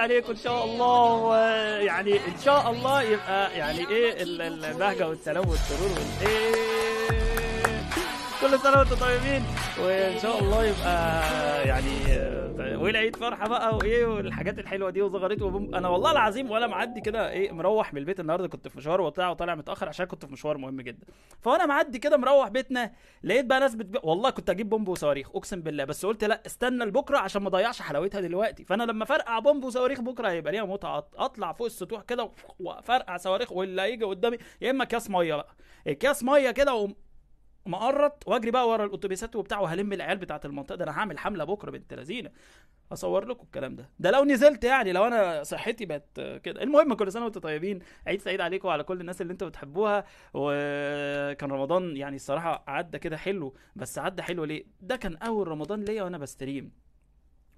عليكم ان شاء الله يعني ان شاء الله يبقى يعني ايه البهجه والسلام والسرور والايه كل سنه وانتم طيبين وان شاء الله يبقى يعني والعيد فرحه بقى وايه والحاجات الحلوه دي وزغرت وبم... انا والله العظيم وانا معدي كده ايه مروح من البيت النهارده كنت في مشوار وطلع وطالع متاخر عشان كنت في مشوار مهم جدا فانا معدي كده مروح بيتنا لقيت بقى ناس بتبيع والله كنت اجيب بومب وصواريخ اقسم بالله بس قلت لا استنى لبكره عشان ما اضيعش حلاوتها دلوقتي فانا لما فرقع بومب وصواريخ بكره هيبقى ليها متعه اطلع فوق السطوح كده وفرقع صواريخ واللي هيجي قدامي يا اما كاس ميه بقى كاس ميه كده مقرط واجري بقى ورا الاتوبيسات وبتاع وهلم العيال بتاعه المنطقه ده انا هعمل حمله بكره بنت لذينه اصور لكم الكلام ده ده لو نزلت يعني لو انا صحتي بقت كده المهم كل سنه وانتم طيبين عيد سعيد عليكم وعلى كل الناس اللي انتم بتحبوها وكان رمضان يعني الصراحه عدى كده حلو بس عدى حلو ليه ده كان اول رمضان ليا وانا بستريم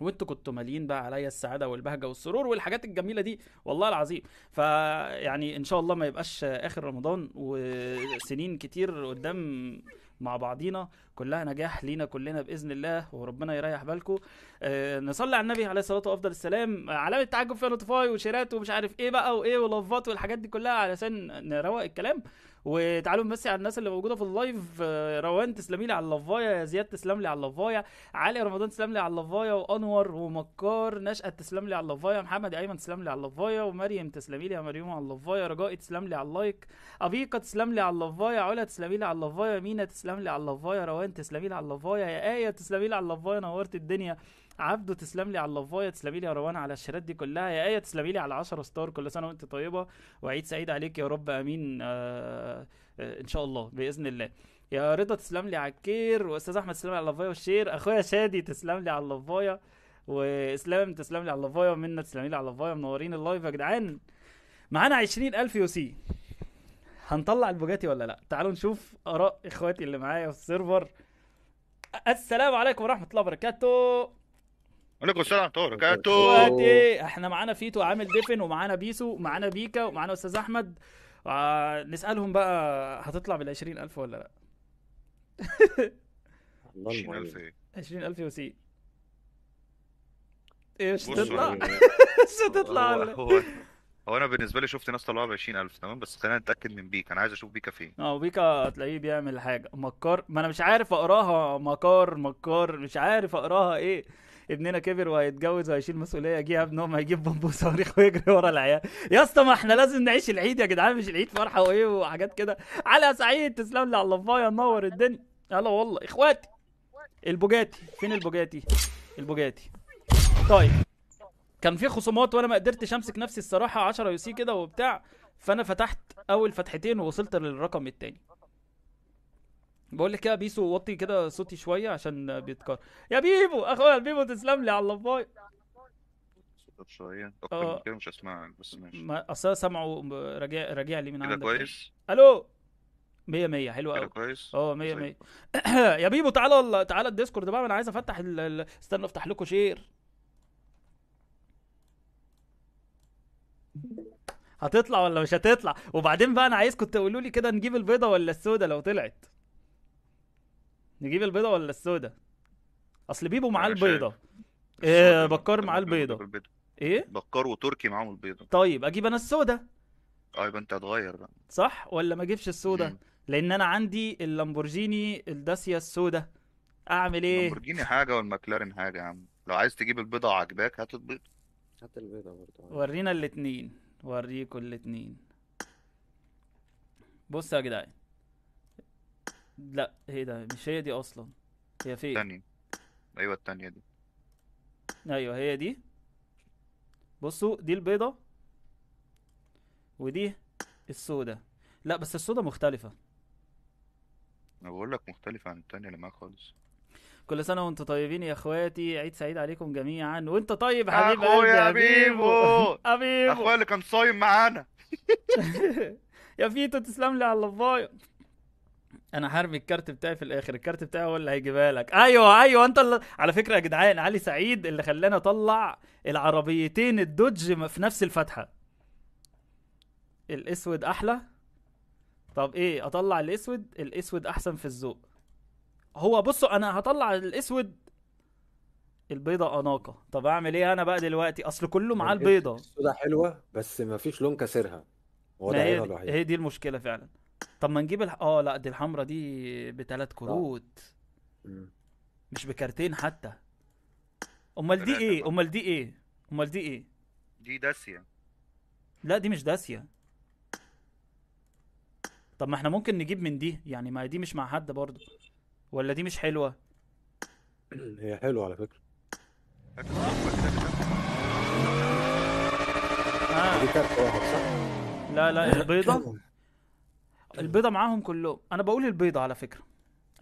وانتوا كنتوا مالين بقى عليا السعاده والبهجه والسرور والحاجات الجميله دي والله العظيم فيعني ان شاء الله ما يبقاش اخر رمضان وسنين كتير قدام مع بعضينا كلها نجاح لينا كلنا باذن الله وربنا يريح بالكم آه نصلي على النبي عليه الصلاه وافضل السلام علامه تعجب فيها نوتيفاي وشيرات ومش عارف ايه بقى وايه ولفات والحاجات دي كلها علشان نروق الكلام وتعالوا نمسي على الناس اللي موجوده في اللايف آه، روان تسلمي لي على اللفايه يا زياد تسلم لي على اللفايه علي رمضان تسلم لي على اللفايه وانور ومكار نشأة تسلم لي على اللفايه محمد ايمن تسلم لي على اللفايه ومريم تسلمي لي يا مريم على اللفايه رجاء تسلم لي على اللايك ابيقه تسلم لي على اللفايه علا تسلمي لي على اللفايه مينا تسلم لي على اللفايه روان وين تسلمي لي على اللفايه يا ايه تسلمي لي على اللفايه نورت الدنيا عبده تسلم لي على اللفايه تسلمي لي يا روان على الشيرات دي كلها يا ايه تسلمي لي على 10 ستار كل سنه وانت طيبه وعيد سعيد عليك يا رب امين آه،, آه ان شاء الله باذن الله يا رضا تسلم لي على الكير واستاذ احمد تسلم لي على اللفايه والشير اخويا شادي تسلم لي على اللفايه واسلام تسلم لي على اللفايه ومنى تسلمي لي على اللفايه منورين اللايف يا جدعان معانا 20000 يو سي هنطلع البوجاتي ولا لا تعالوا نشوف اراء اخواتي اللي معايا في السيرفر السلام عليكم ورحمه الله وبركاته وعليكم السلام ورحمه الله وبركاته احنا معانا فيتو عامل ديفن ومعانا بيسو ومعانا بيكا ومعانا استاذ احمد آه، نسالهم بقى هتطلع بال 20000 ولا لا 20000 ايه 20000 وسي ايه تطلع ايش تطلع هو انا بالنسبه لي شفت ناس طلعوها ب 20000 تمام بس خلينا نتاكد من بيكا انا عايز اشوف بيكا فين اه بيكا هتلاقيه بيعمل حاجه مكار ما انا مش عارف اقراها مكار مكار مش عارف اقراها ايه ابننا كبر وهيتجوز وهيشيل مسؤوليه جه ابنهم هيجيب بامبو صواريخ ويجري ورا العيال يا اسطى ما احنا لازم نعيش العيد يا جدعان مش العيد فرحه وايه وحاجات كده على سعيد تسلم لي على اللفايه نور الدنيا هلا والله اخواتي البوجاتي فين البوجاتي البوجاتي طيب كان في خصومات وانا ما قدرتش امسك نفسي الصراحه 10 يو سي كده وبتاع فانا فتحت اول فتحتين ووصلت للرقم الثاني بقول لك كده بيسو وطي كده صوتي شويه عشان بيتكرر يا بيبو اخويا بيبو تسلم لي على اللباية شويه اكتر من كده آه. مش هسمعك بس ماشي ما اصل سامعه راجع راجع لي من عندك كده كويس الو 100 100 حلو قوي كويس اه 100 100 يا بيبو تعالى تعالى الديسكورد بقى انا عايز افتح ال... استنى افتح لكم شير هتطلع ولا مش هتطلع وبعدين بقى انا عايزكم تقولوا لي كده نجيب البيضه ولا السوده لو طلعت نجيب البيضه ولا السوده اصل بيبو معاه البيضه إيه بكار معاه البيضه ايه بكار وتركي معاهم البيضه طيب اجيب انا السوده اه يبقى انت هتغير بقى صح ولا ما اجيبش السوده لان انا عندي اللامبورجيني الداسيا السوده اعمل ايه لامبورجيني حاجه والمكلارين حاجه يا عم لو عايز تجيب البيضه عاجباك هات البيضه حتى البيضة برضه ورينا الاتنين وريكوا الاتنين بص يا جدعان لا ايه ده مش هي دي اصلا هي فين التانية ايوه التانية دي ايوه هي دي بصوا دي البيضة ودي السودة لا بس السودة مختلفة انا بقول لك مختلفة عن التانية اللي معاك خالص كل سنه وانتم طيبين يا اخواتي عيد سعيد عليكم جميعا وانت طيب حبيب قلبي يا حبيبو حبيبو اخويا اللي كان صايم معانا يا فيتو تسلم لي على اللفايه انا حارمي الكارت بتاعي في الاخر الكارت بتاعي هو اللي هيجيبها لك ايوه ايوه انت اللي... على فكره يا جدعان علي سعيد اللي خلاني اطلع العربيتين الدوج في نفس الفتحه الاسود احلى طب ايه اطلع الاسود الاسود احسن في الذوق هو بصوا انا هطلع الاسود البيضة اناقة طب اعمل ايه انا بقى دلوقتي اصل كله معاه البيضة السودا حلوة بس ما فيش لون كاسرها هو ده هي, الوحيد هي دي المشكلة فعلا طب ما نجيب الح... اه لا دي الحمرة دي بثلاث آه. كروت مش بكارتين حتى امال دي ايه امال دي ايه امال دي ايه دي داسية لا دي مش داسية طب ما احنا ممكن نجيب من دي يعني ما دي مش مع حد برضه ولا دي مش حلوه هي حلوه على فكره آه. دي كارت واحد صح لا لا البيضه البيضه معاهم كلهم انا بقول البيضه على فكره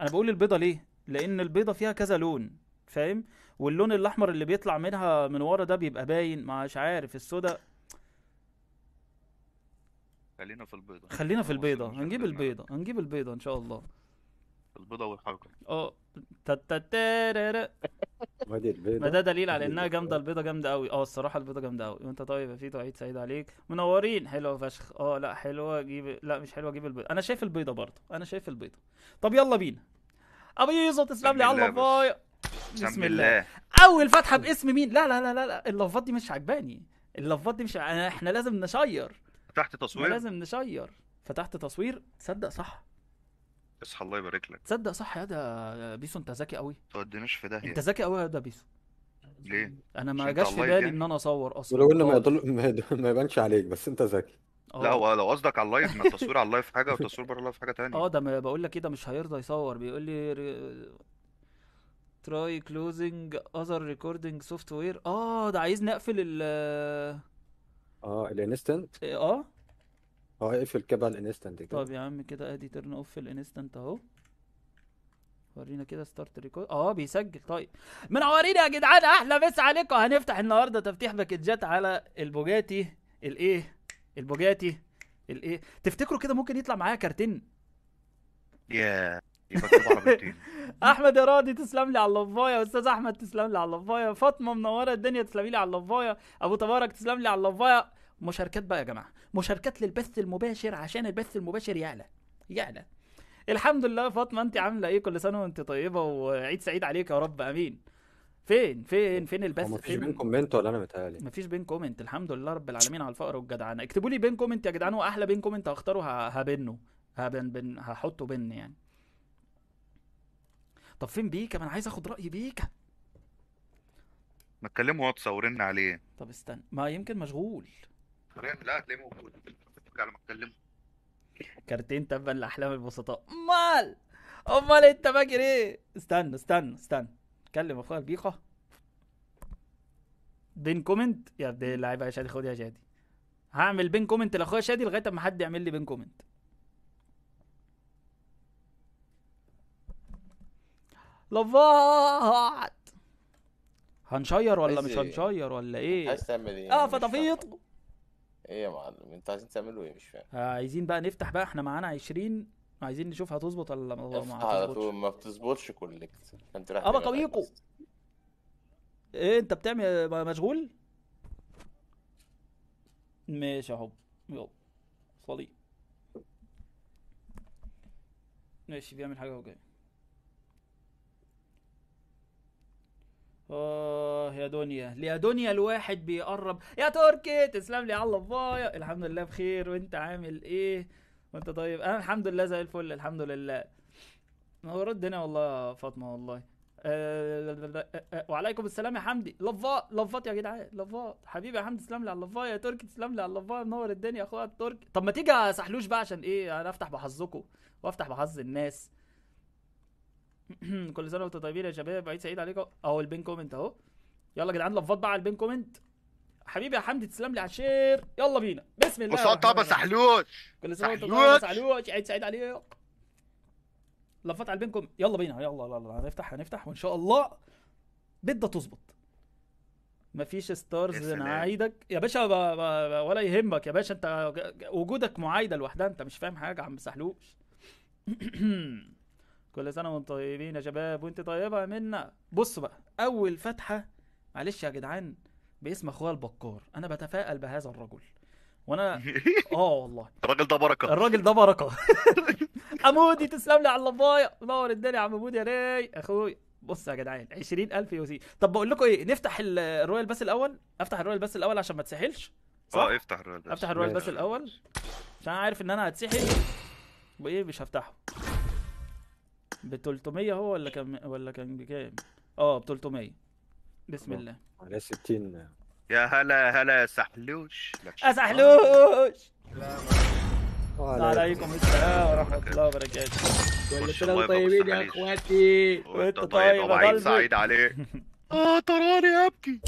انا بقول البيضه ليه لان البيضه فيها كذا لون فاهم واللون الاحمر اللي بيطلع منها من ورا ده بيبقى باين مش عارف السوداء خلينا في البيضه خلينا في البيضه هنجيب البيضه هنجيب البيضه ان شاء الله البيضه والحركه اه ما ده دليل على انها جامده البيضه جامده قوي اه الصراحه البيضه جامده قوي وانت طيب يا فيتو عيد سعيد عليك منورين حلوه فشخ اه لا حلوه جيب لا مش حلوه جيب البيضه انا شايف البيضه برضه انا شايف البيضه طب يلا بينا ابيضه تسلم لي على باي بسم الله اول فتحه باسم مين لا لا لا لا, اللفظات دي مش عجباني اللفظات دي مش احنا لازم نشير فتحت تصوير لازم نشير فتحت تصوير تصدق صح اصحى الله يبارك لك تصدق صح يا ده بيسو انت ذكي قوي ما توديناش في داهيه انت ذكي قوي يا ده بيسو ليه؟ انا ما عشان جاش في بالي يعني ان انا اصور اصلا ولو انه ما خالص يضل ما يبانش عليك بس انت ذكي آه. لا اه هو لو قصدك على اللايف ما التصوير على اللايف حاجه والتصوير بره اللايف حاجه تانية اه ده ما بقول لك ايه ده مش هيرضى يصور بيقول لي تراي كلوزنج اذر ريكوردنج سوفت وير اه ده عايزني اقفل ال اه الانستنت اه اه هيقفل كده على الانستنت كده طب يا عم كده ادي ترن اوف الانستنت اهو ورينا كده ستارت ريكورد اه بيسجل طيب منورين يا جدعان احلى مسا عليكم هنفتح النهارده تفتيح باكجات على البوجاتي الايه البوجاتي الايه تفتكروا كده ممكن يطلع معايا كارتين يا احمد يا راضي تسلم لي على اللفايه استاذ احمد تسلم لي على اللفايه فاطمه منوره الدنيا تسلمي لي على اللفايه ابو تبارك تسلم لي على اللفايه مشاركات بقى يا جماعه مشاركات للبث المباشر عشان البث المباشر يعلى يعلى الحمد لله فاطمه انت عامله ايه كل سنه وانت طيبه وعيد سعيد عليك يا رب امين فين فين فين البث مفيش بين كومنت ولا انا متهيألي مفيش بين كومنت الحمد لله رب العالمين على الفقر والجدعنه اكتبوا لي بين كومنت يا جدعان واحلى بين كومنت هختاره هبنه هبن بن هحطه بن يعني طب فين بيكا ما انا عايز اخد راي بيكا ما تكلمه واتس ورن عليه طب استنى ما يمكن مشغول لا هتلاقيه موجود على ما كارتين تبا لاحلام البسطاء امال امال انت فاكر ايه استنى استنى استنى اتكلم اخويا البيقه بين كومنت يا ابن اللعيبه يا شادي خد يا شادي هعمل بين كومنت لاخويا شادي لغايه اما حد يعمل لي بين كومنت لفات هنشير ولا مش هنشير ولا ايه؟ عايز تعمل ايه؟ اه فطفيط ايه يا معلم انتوا عايزين تعملوا ايه مش فاهم آه، عايزين بقى نفتح بقى احنا معانا 20 عايزين نشوف هتظبط ولا ما هتظبطش على طول ما بتظبطش كولكت انت رايح ابا دماغك قويكو ايه انت بتعمل مشغول ماشي يا حب يلا صلي ماشي بيعمل حاجه وجاي آه الله يا دنيا يا دنيا الواحد بيقرب يا تركي تسلم لي على بابايا الحمد لله بخير وانت عامل ايه وانت طيب انا الحمد لله زي الفل الحمد لله ما هو ردنا والله فاطمه والله آه، وعليكم السلام يا حمدي لفات لفات يا جدعان لفات حبيبي يا حمدي تسلم لي على اللفات يا تركي تسلم لي على اللفات منور الدنيا يا اخويا التركي طب ما تيجي سحلوش بقى عشان ايه انا افتح بحظكم وافتح بحظ الناس كل سنه وانتم طيبين يا شباب عيد سعيد عليكم اهو البين كومنت اهو يلا يا جدعان لفات بقى على البين كومنت حبيبي يا حمدي تسلم لي على الشير يلا بينا بسم الله وصلت طبعا سحلوش كل سنه وانت طيب سحلوش عيد سعيد عليك لفات على البين كومنت يلا بينا يلا يلا هنفتح هنفتح وان شاء الله بدها تظبط مفيش ستارز نعيدك يا باشا ب... ب... ولا يهمك يا باشا انت وجودك معايده لوحدها انت مش فاهم حاجه عم سحلوش كل سنه وانتم طيبين يا شباب وانت طيبه منا بص بقى اول فتحه معلش يا جدعان باسم اخويا البكار انا بتفائل بهذا الرجل وانا اه والله الراجل ده بركه الراجل ده بركه عمودي تسلم لي على اللبايه نور الدنيا يا عم عمودي يا راي اخويا بص يا جدعان 20000 يو سي طب بقول لكم ايه نفتح الرويال بس الاول افتح الرويال بس الاول عشان ما تسحلش اه افتح الرويال بس افتح الرويال بس الاول عشان عارف ان انا هتسحل وايه مش هفتحه ب 300 هو ولا كان ولا كان بكام اه ب 300 بسم الله على 60 يا هلا هلا يا سحلوش يا سحلوش السلام عليكم السلام ورحمة الله وبركاته كل سنة طيبين يا اخواتي وانت طيب, طيب يا سعيد عليك اه تراني ابكي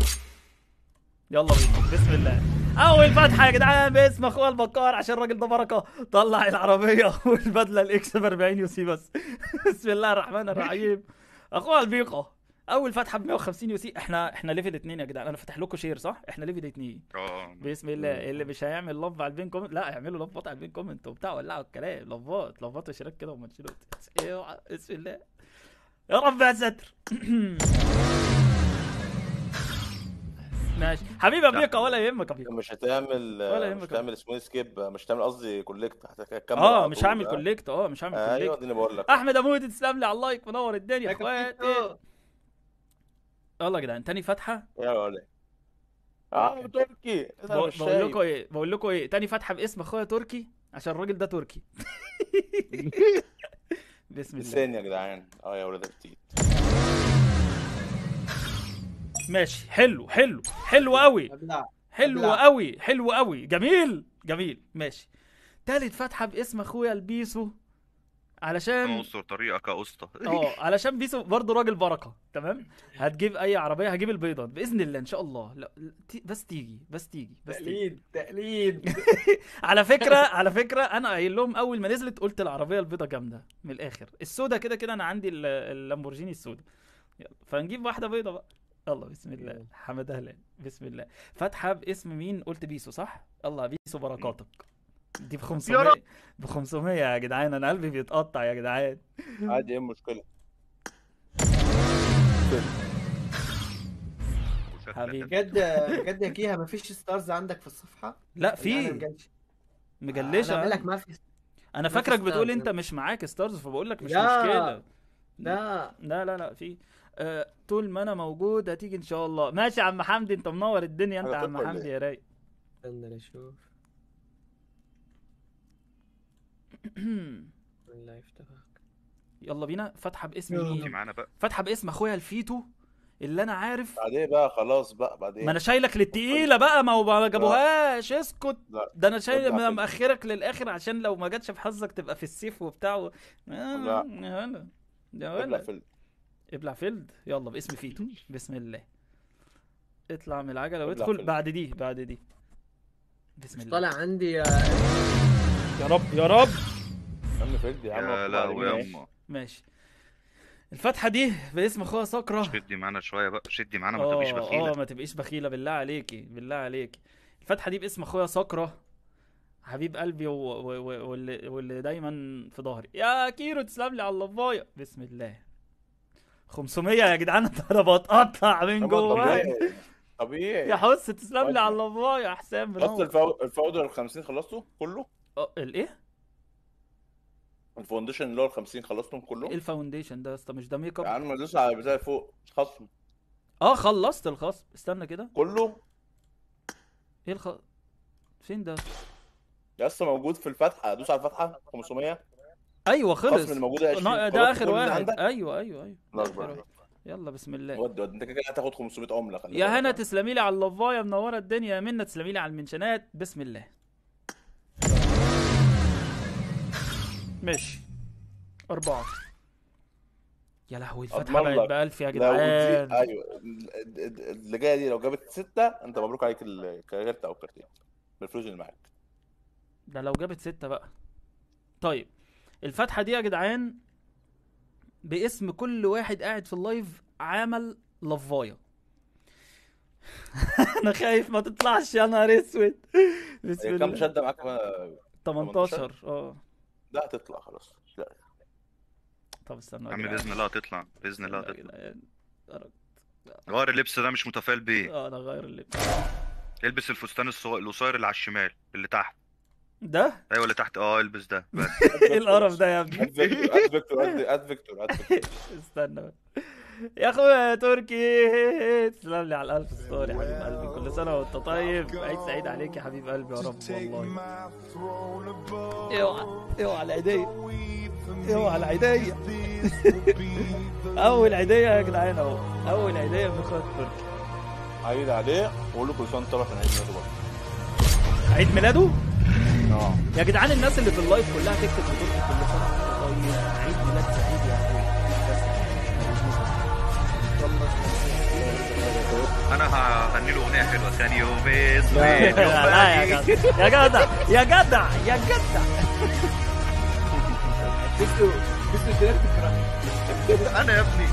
يلا بينا بسم الله اول فتحه يا جدعان باسم اخويا البكار عشان الراجل ده بركه طلع العربيه والبدله الاكس ب 40 يو سي بس بسم الله الرحمن الرحيم اخويا البيقه اول فتحه ب 150 يو سي احنا احنا ليفل 2 يا جدعان انا فاتح لكم شير صح احنا ليفل 2 اه بسم الله اللي مش هيعمل لف على البين كومنت لا اعملوا لفات على البين كومنت وبتاع ولعوا الكلام لفات لفات وشيرات كده ومنشورات اوعى إيوه، بسم الله يا رب يا ستر ماشي حبيبي ابيك ولا يهمك ابيك مش هتعمل ولا يهمك مش هتعمل اسمه سكيب مش هتعمل قصدي كوليكت هتكمل آه،, اه مش هعمل كوليكت اه مش هعمل كوليكت ايوه اديني بقول لك احمد ابو تسلم لي على اللايك منور الدنيا يا اخواتي يلا يا جدعان تاني فتحه يا ولد اه, آه، تركي بقول لكم ايه بقول لكم ايه تاني فتحه باسم اخويا تركي عشان الراجل ده تركي بسم الله لساني يا جدعان اه يا ولاد كتير ماشي حلو حلو حلو قوي حلو قوي حلو قوي جميل جميل ماشي تالت فتحه باسم اخويا البيسو علشان انصر طريقك يا اسطى اه علشان بيسو برضه راجل بركه تمام هتجيب اي عربيه هجيب البيضه باذن الله ان شاء الله لا بس تيجي بس تيجي بس تقليد تقليد على فكره على فكره انا قايل لهم اول ما نزلت قلت العربيه البيضه جامده من الاخر السودا كده كده انا عندي اللامبورجيني السودا يلا فنجيب واحده بيضه بقى الله بسم الله حمد اهلا بسم الله فاتحه باسم مين قلت بيسو صح الله بيسو بركاتك دي ب 500 ب 500 يا جدعان انا قلبي بيتقطع يا جدعان عادي ايه المشكله حبيبي بجد بجد يا كيها مفيش ستارز عندك في الصفحه لا يعني في مجلشه انا لك ما في انا فاكرك بتقول انت مش معاك ستارز فبقول لك مش مشكله لا لا لا لا في أه طول ما انا موجود هتيجي ان شاء الله ماشي يا عم حمدي انت منور الدنيا انت يا عم حمدي إيه؟ يا رايق استنى اشوف يفتحك يلا بينا فاتحه باسم مين فاتحه باسم اخويا الفيتو اللي انا عارف بعد ايه بقى خلاص بقى بعد ايه ما انا شايلك للتقيله بقى ما هو ما جابوهاش اسكت ده انا شايل مأخرك للاخر عشان لو ما جاتش في حظك تبقى في السيف وبتاع و... آه لا يا ولد ابلع فيلد ابلع فيلد يلا باسم فيتو بسم الله اطلع من العجله وادخل بعد دي بعد دي بسم الله طالع عندي يا يا رب يا رب عم فردي يا لا يا يما ماشي الفتحه دي باسم اخويا سكره شدي معانا شويه بقى شدي معانا ما تبقيش آه، بخيله اه ما تبقيش بخيله بالله عليكي بالله عليكي الفتحه دي باسم اخويا سكره حبيب قلبي و... و... و... واللي... واللي دايما في ظهري يا كيرو تسلم لي على اللفايه بسم الله 500 يا جدعان انا بتقطع من جوه طبيعي يا حس تسلم لي على اللفايه يا حسام بس الفاودر ال 50 خلصته كله؟ آه، الايه؟ الفاونديشن اللي هو ال 50 خلصتهم كلهم؟ ايه الفاونديشن ده يا اسطى مش ده ميك اب؟ يا عم دوس على بتاع فوق خصم اه خلصت الخصم استنى كده كله؟ ايه الخ فين ده؟ يا اسطى موجود في الفتحه دوس على الفتحه 500 ايوه خلص الخصم الموجود 20 ده اخر واحد ايوه ايوه ايوه يلا بسم الله ود ود انت كده هتاخد 500 عمله يا هنا تسلمي لي على اللفايه منوره الدنيا يا منى تسلمي لي على المنشنات بسم الله ماشي أربعة يا لهوي الفتحة بقت بألف يا جدعان ايوه اللي جايه دي لو جابت ستة انت مبروك عليك الكارت او الكارتين بالفلوس اللي معاك ده لو جابت ستة بقى طيب الفتحة دي يا جدعان باسم كل واحد قاعد في اللايف عمل لفايه انا خايف ما تطلعش يا نهار اسود بسم الله كم شده معاك 18 اه لا تطلع خلاص لا طب استنى يا عم باذن الله تطلع باذن الله تطلع غير اللبس ده مش متفائل بيه اه انا غير اللبس البس الفستان القصير اللي على الشمال اللي تحت ده ايوه اللي تحت اه البس ده ايه القرف ده يا ابني اد فيكتور اد فيكتور استنى بقى يا اخويا تركي تسلم لي على الالف ستار يا حبيب قلبي كل سنه وانت طيب عيد سعيد عليك يا حبيب قلبي يا رب والله اوعى اوعى على اوعى على اول عيدية يا جدعان اهو اول عيدية من إخوات تركي عيد عليه وقول له كل سنه طبعا عيد ميلاده برضه عيد ميلاده؟ اه يا جدعان الناس اللي في اللايف كلها تكتب لتركي كل سنه انا هغني له اغنيه حلوه ثاني يوم إيه، اسمي إيه؟ يا جدع يا جدع يا جدع انا يا ابني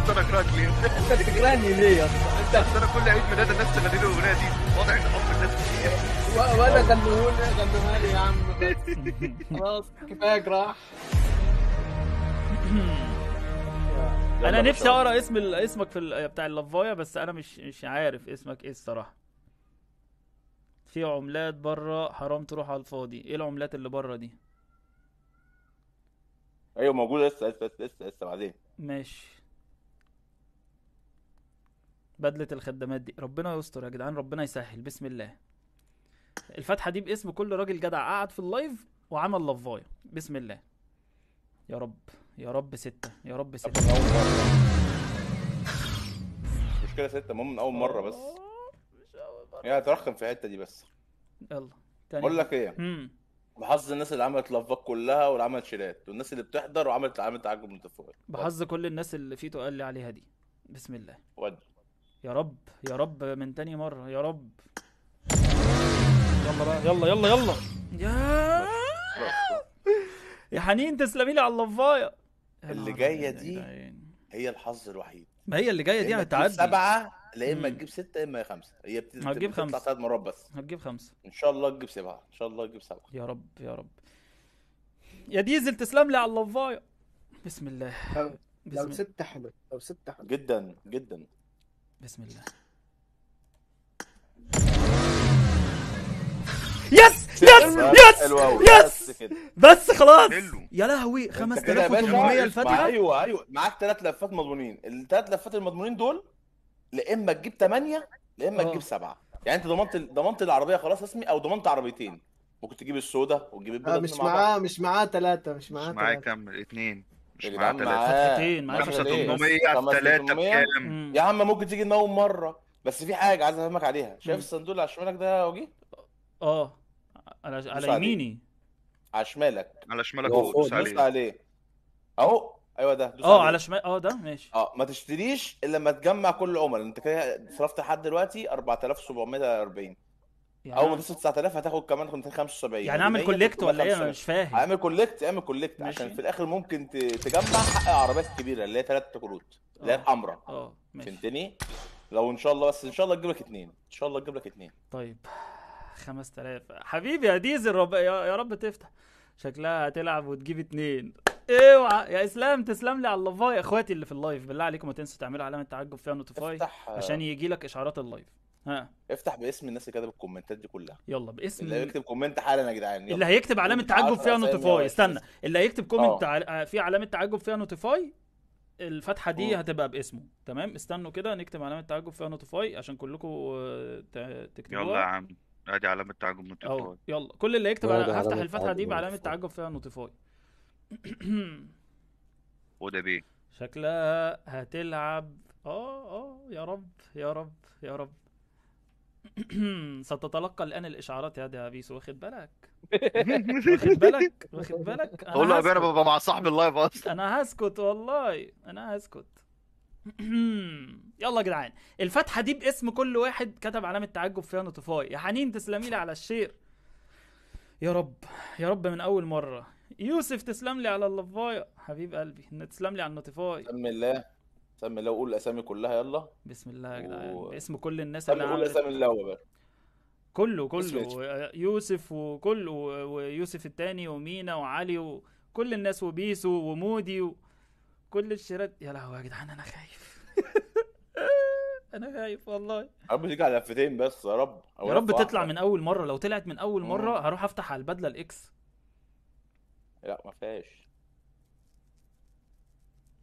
انت انا اكرهك ليه؟ انت بتكرهني ليه يا اسطى؟ انا كل عيد ميلاد الناس تغني له الاغنيه دي واضح ان حب الناس كتير وانا غنوهولي غنوهالي يا عم خلاص كفايه جراح انا نفسي اقرا اسم ال... اسمك في ال... بتاع اللفايه بس انا مش مش عارف اسمك ايه الصراحه في عملات بره حرام تروح على الفاضي ايه العملات اللي بره دي ايوه موجوده لسه لسه لسه لسه لسه بعدين ماشي بدله الخدامات دي ربنا يستر يا جدعان ربنا يسهل بسم الله الفاتحه دي باسم كل راجل جدع قعد في اللايف وعمل لفايه بسم الله يا رب يا رب ستة يا رب ستة مش مشكلة ستة المهم من أول مرة بس آه، مش أول مرة يعني ترخم في الحتة دي بس يلا تاني بقول لك إيه بحظ الناس اللي عملت لفات كلها واللي عملت شيلات والناس اللي بتحضر وعملت عملت تعجب متفائل بحظ كل الناس اللي في تقال لي عليها دي بسم الله ود يا رب يا رب من تاني مرة يا رب يلا بقى يلا يلا يلا يا يا حنين تسلمي لي على اللفايه اللي جايه دي هي الحظ الوحيد ما هي اللي جايه دي هتعدي سبعه لا اما تجيب سته يا اما خمسه هي بت... هتجيب خمسه مرات بس هتجيب خمسه ان شاء الله تجيب سبعه ان شاء الله تجيب سبعه يا رب يا رب يا ديزل تسلم لي على اللفايه بسم الله بسم لو ست حلو لو ست حلو جدا جدا بسم الله يس يس يس يس بس خلاص يا لهوي 5800 الفتحه ايوه ايوه معاك ثلاث لفات مضمونين الثلاث لفات المضمونين دول لا اما تجيب 8 لا اما تجيب 7 آه. يعني انت ضمنت ضمنت العربيه خلاص اسمي او ضمنت عربيتين ممكن تجيب السودا وتجيب آه، البيضه مش معاه مش معاه ثلاثه مش معاه مش معاه كام اثنين مش معاه ثلاثه فتحتين معاه 5800 ثلاثة بكام يا عم ممكن تيجي من اول مره بس في حاجه عايز افهمك عليها شايف الصندوق اللي على شمالك ده وجيه اه على على يميني على شمالك على شمالك هو دوس عليه اهو ايوه ده دوس اه على شمال اه ده ماشي اه ما تشتريش الا لما تجمع كل العمل انت كده صرفت لحد دلوقتي 4740 يعني اول ما توصل 9000 هتاخد كمان 275 يعني اعمل كوليكت ولا ايه انا مش فاهم اعمل كوليكت اعمل كوليكت عشان في الاخر ممكن تجمع حق العربيات الكبيره اللي هي ثلاث كروت اللي هي اه. الحمراء اه ماشي فهمتني لو ان شاء الله بس ان شاء الله تجيب لك اثنين ان شاء الله تجيب لك اثنين طيب 5000 حبيبي يا ديزل رب... يا رب تفتح شكلها هتلعب وتجيب اتنين اوعى يا اسلام تسلم لي على اللافاي يا اخواتي اللي في اللايف بالله عليكم ما تنسوا تعملوا علامه تعجب فيها نوتيفاي عشان يجي لك اشعارات اللايف ها افتح باسم الناس اللي كاتبه الكومنتات دي كلها يلا باسم اللي هيكتب كومنت حالا يا جدعان اللي هيكتب علامه تعجب فيها نوتيفاي استنى اللي هيكتب كومنت اه. في علامه تعجب فيها نوتيفاي الفتحه دي أوه. هتبقى باسمه تمام استنوا كده نكتب علامه تعجب فيها نوتيفاي عشان كلكم آه، تكتبوها يلا يا عم ادي علامه تعجب نوتيفاي يلا كل اللي يكتب هفتح الفتحه دي بعلامه تعجب فيها نوتيفاي وده بيه شكلها هتلعب اه اه يا رب يا رب يا رب ستتلقى الان الاشعارات يا ده واخد بالك واخد بالك واخد بالك اقول له يا بابا مع صاحب اللايف اصلا انا هسكت والله انا هسكت يلا يا جدعان الفتحه دي باسم كل واحد كتب علامه تعجب فيها نوتيفاي يا حنين تسلمي لي على الشير يا رب يا رب من اول مره يوسف تسلم لي على اللفايه حبيب قلبي تسلم لي على النوتيفاي بسم الله بسم الله وقول الاسامي كلها يلا بسم الله يا جدعان و... باسم كل الناس اللي قول اسامي الله بقى كله كله يوسف وكله ويوسف التاني ومينا وعلي وكل الناس وبيسو ومودي و... كل الشيرات يا لهوي يا جدعان انا خايف انا خايف والله رب تيجي على لفتين بس يا رب يا رب تطلع من اول مره لو طلعت من اول مره مم. هروح افتح على البدله الاكس لا ما فيهاش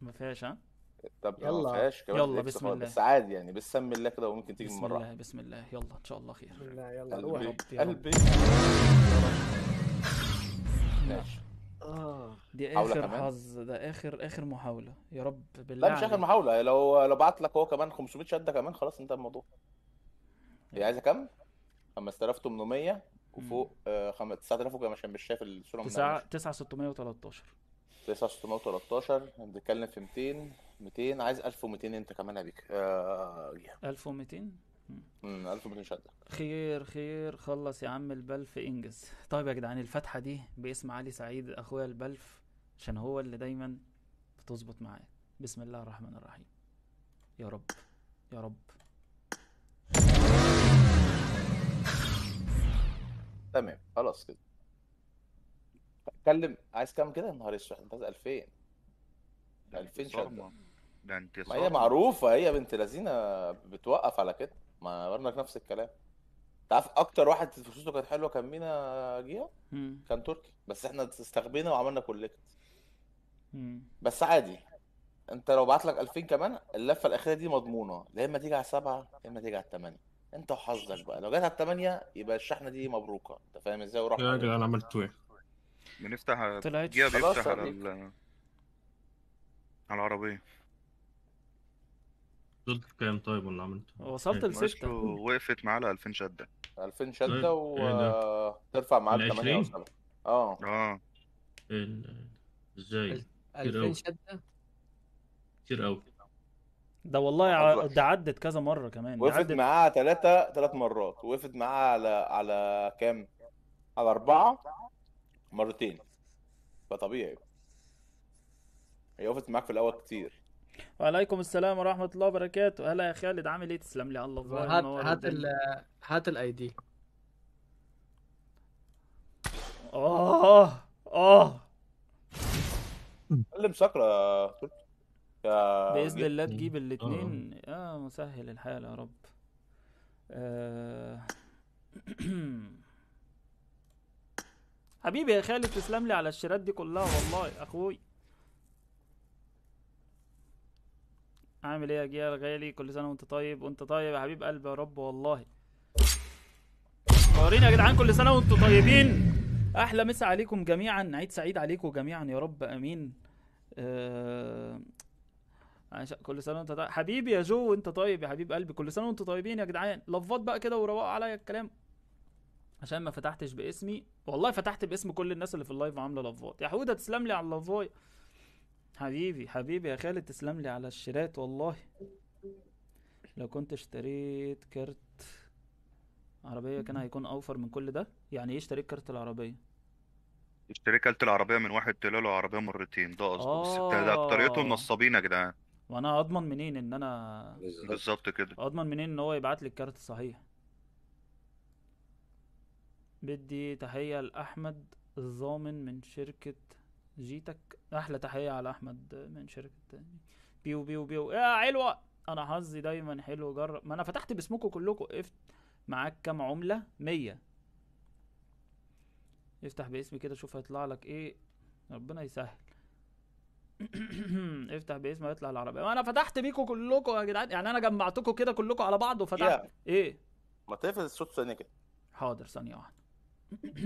ما فيهاش ها طب يلا ما فيهاش كمان يلا بسم الله بس عادي يعني بسم الله كده وممكن تيجي من مره بسم الله بسم الله يلا ان شاء الله خير بسم الله يلا قلبي قلبي ماشي اه دي اخر حظ ده اخر اخر محاوله يا رب بالله لا مش اخر محاوله لو لو بعت لك هو كمان 500 شده كمان خلاص انتهى الموضوع هي عايزه كام 5800 وفوق آه، خم... 9000 وكده عشان مش شايف الصوره 9 9 613 بنتكلم في 200 200 عايز 1200 انت كمان يا بيك آه... 1200 الف مبروك خير خير خلص يا عم البلف انجز طيب يا جدعان الفتحه دي باسم علي سعيد اخويا البلف عشان هو اللي دايما بتظبط معايا بسم الله الرحمن الرحيم يا رب يا رب تمام خلاص كده اتكلم عايز كام كده نهار اسود انت عايز 2000 2000 شقه ده انت ما هي معروفه هي بنت لذينه بتوقف على كده ما برنر نفس الكلام انت عارف اكتر واحد فرصته كانت حلوه كان مينا جيا كان تركي بس احنا استغبينا وعملنا كولكت بس عادي انت لو بعت لك 2000 كمان اللفه الاخيره دي مضمونه يا اما تيجي على 7 يا اما تيجي على الثمانيه انت وحظك بقى لو جت على الثمانيه يبقى الشحنه دي مبروكه انت فاهم ازاي وراح يا جدعان عملتوا ايه؟ بنفتح جيا بيفتح على ال... على العربيه وصلت كام طيب ولا عملت؟ وصلت لستة وقفت معاه على 2000 شدة 2000 شدة طيب. وترفع إيه معاه ل 8 او 7 اه اه إيه ازاي؟ 2000 شدة كتير قوي ده والله ع... ده عدت كذا مرة كمان وقفت عدت... معاه ثلاثة ثلاث مرات وقفت معاه على على كام؟ على أربعة مرتين فطبيعي هي وقفت معاك في الأول كتير وعليكم السلام ورحمه الله وبركاته هلا يا خالد عامل ايه تسلم لي الله هات هات ال هات الاي دي اه اه اللي مسكره يا باذن الله تجيب الاثنين آه. اه مسهل الحال يا رب آه. حبيبي يا خالد تسلم لي على الشيرات دي كلها والله اخوي عامل ايه يا جيال غالي كل سنه وانت طيب وانت طيب يا حبيب قلبي يا رب والله منورين يا جدعان كل سنه وانتم طيبين احلى مسا عليكم جميعا عيد سعيد عليكم جميعا يا رب امين أه... كل سنه وانت طيب حبيبي يا جو وانت طيب يا حبيب قلبي كل سنه وانتم طيبين يا جدعان لفظات بقى كده وروقوا عليا الكلام عشان ما فتحتش باسمي والله فتحت باسم كل الناس اللي في اللايف عامله لفظات يا حوده تسلم لي على اللفايه حبيبي حبيبي يا خالد تسلم لي على الشيرات والله لو كنت اشتريت كارت عربية كان هيكون اوفر من كل ده يعني ايه اشتريت كارت العربية اشتري كلت العربية من واحد طلع له عربية مرتين ده قصده بس ده اكتريتهم اه نصابين يا جدعان وانا اضمن منين ان انا بالظبط بالظبط كده اضمن منين ان هو يبعت لي الكارت الصحيح بدي تحية لأحمد الضامن من شركة جيتك احلى تحيه على احمد من شركه بيو بيو بيو يا علوه انا حظي دايما حلو جرب ما انا فتحت باسمكم كلكم قفت معاك كام عمله مية افتح باسمي كده شوف هيطلع لك ايه ربنا يسهل افتح باسم هيطلع العربيه ما انا فتحت بيكم كلكم يا جدعان يعني انا جمعتكم كده كلكم على بعض وفتحت yeah. ايه ما تقفل الصوت ثانيه كده حاضر ثانيه واحده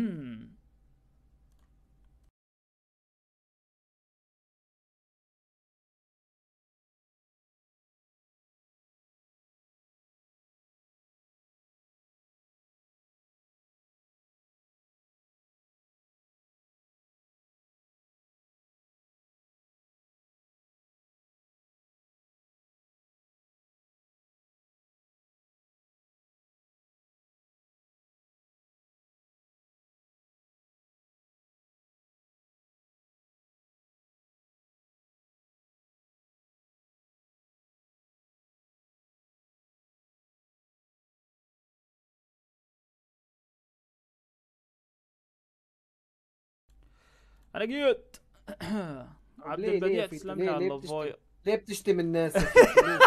انا كيوت عبد البديع تسلم لي على الفوي ليه بتشتم الناس؟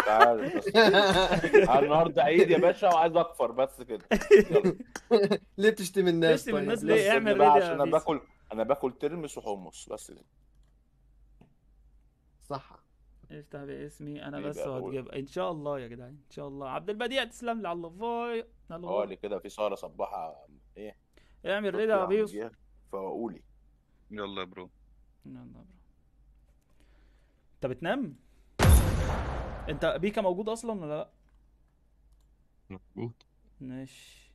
تعال النهارده عيد يا باشا وعايز اكفر بس كده ليه بتشتم الناس؟ بتشتم طيب؟ الناس ليه؟ اعمل ايه عشان انا باكل انا باكل ترمس وحمص بس كده صح افتح باسمي انا إيه بس وهتجيب ان شاء الله يا جدعان ان شاء الله عبد البديع تسلم لي على اللافاي اه لي كده في سهره صباحه ايه اعمل رضا يا بيوسف فقولي يلا يا برو يلا برو انت بتنام انت بيكا موجود اصلا ولا لا موجود ماشي